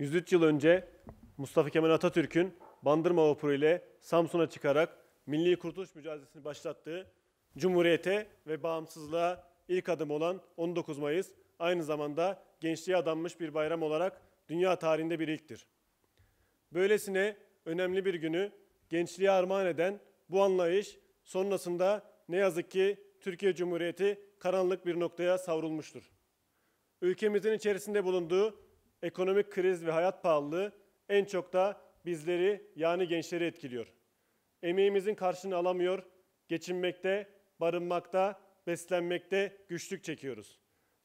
103 yıl önce Mustafa Kemal Atatürk'ün Bandırma Vapuru ile Samsun'a çıkarak milli kurtuluş mücadelesini başlattığı Cumhuriyete ve bağımsızlığa ilk adım olan 19 Mayıs aynı zamanda gençliğe adanmış bir bayram olarak dünya tarihinde bir ilktir. Böylesine önemli bir günü gençliğe armağan eden bu anlayış sonrasında ne yazık ki Türkiye Cumhuriyeti karanlık bir noktaya savrulmuştur. Ülkemizin içerisinde bulunduğu ekonomik kriz ve hayat pahalılığı en çok da bizleri yani gençleri etkiliyor. Emeğimizin karşılığını alamıyor, geçinmekte, barınmakta, beslenmekte güçlük çekiyoruz.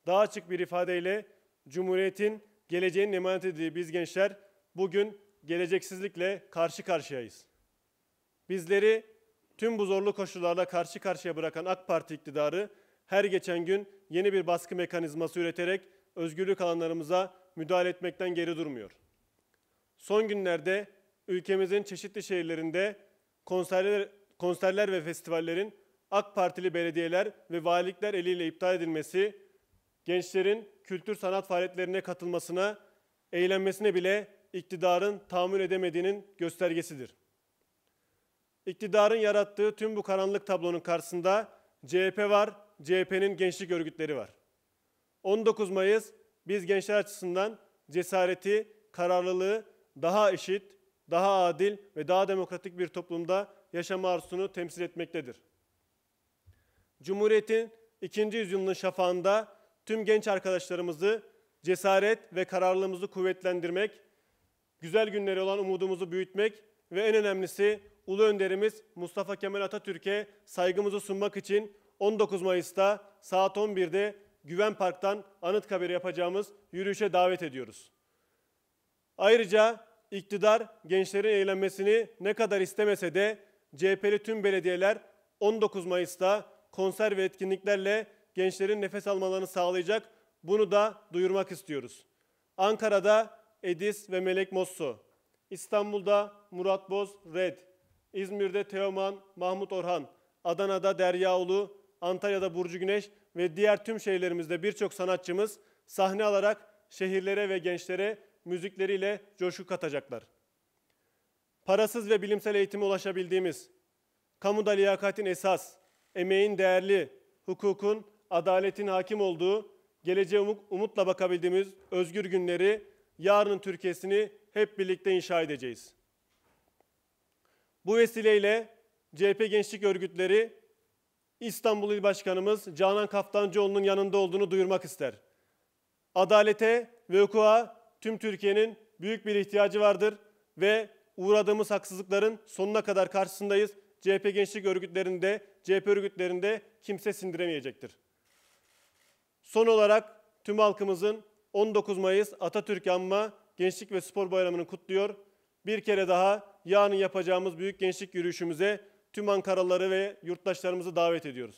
Daha açık bir ifadeyle Cumhuriyet'in geleceğin emanet edildiği biz gençler bugün geleceksizlikle karşı karşıyayız. Bizleri tüm bu zorlu koşullarla karşı karşıya bırakan AK Parti iktidarı her geçen gün yeni bir baskı mekanizması üreterek özgürlük alanlarımıza müdahale etmekten geri durmuyor. Son günlerde ülkemizin çeşitli şehirlerinde konserler, konserler ve festivallerin AK Partili belediyeler ve valilikler eliyle iptal edilmesi, gençlerin kültür sanat faaliyetlerine katılmasına, eğlenmesine bile iktidarın tahammül edemediğinin göstergesidir. İktidarın yarattığı tüm bu karanlık tablonun karşısında CHP var, CHP'nin gençlik örgütleri var. 19 Mayıs biz gençler açısından cesareti, kararlılığı daha eşit, daha adil ve daha demokratik bir toplumda yaşam arzusunu temsil etmektedir. Cumhuriyet'in ikinci yüzyılının şafağında tüm genç arkadaşlarımızı cesaret ve kararlılığımızı kuvvetlendirmek, güzel günleri olan umudumuzu büyütmek ve en önemlisi Ulu Önderimiz Mustafa Kemal Atatürk'e saygımızı sunmak için 19 Mayıs'ta saat 11'de Güven Park'tan Anıtkabir'e yapacağımız yürüyüşe davet ediyoruz. Ayrıca iktidar gençlerin eğlenmesini ne kadar istemese de CHP'li tüm belediyeler 19 Mayıs'ta konser ve etkinliklerle gençlerin nefes almalarını sağlayacak. Bunu da duyurmak istiyoruz. Ankara'da Edis ve Melek Mosso, İstanbul'da Murat Boz Red, İzmir'de Teoman Mahmut Orhan, Adana'da Derya Ulu, Antalya'da Burcu Güneş ve diğer tüm şehirlerimizde birçok sanatçımız sahne alarak şehirlere ve gençlere müzikleriyle coşku katacaklar. Parasız ve bilimsel eğitime ulaşabildiğimiz, kamuda liyakatin esas, emeğin değerli, hukukun, adaletin hakim olduğu, geleceğe umutla bakabildiğimiz özgür günleri, yarının Türkiye'sini hep birlikte inşa edeceğiz. Bu vesileyle CHP gençlik örgütleri İstanbul İl Başkanımız Canan Kaftancıoğlu'nun yanında olduğunu duyurmak ister. Adalete ve hukuka tüm Türkiye'nin büyük bir ihtiyacı vardır ve uğradığımız haksızlıkların sonuna kadar karşısındayız. CHP gençlik örgütlerinde, CHP örgütlerinde kimse sindiremeyecektir. Son olarak tüm halkımızın 19 Mayıs Atatürk Anma Gençlik ve Spor Bayramı'nı kutluyor. Bir kere daha yarın yapacağımız büyük gençlik yürüyüşümüze tüm ankaralıları ve yurttaşlarımızı davet ediyoruz.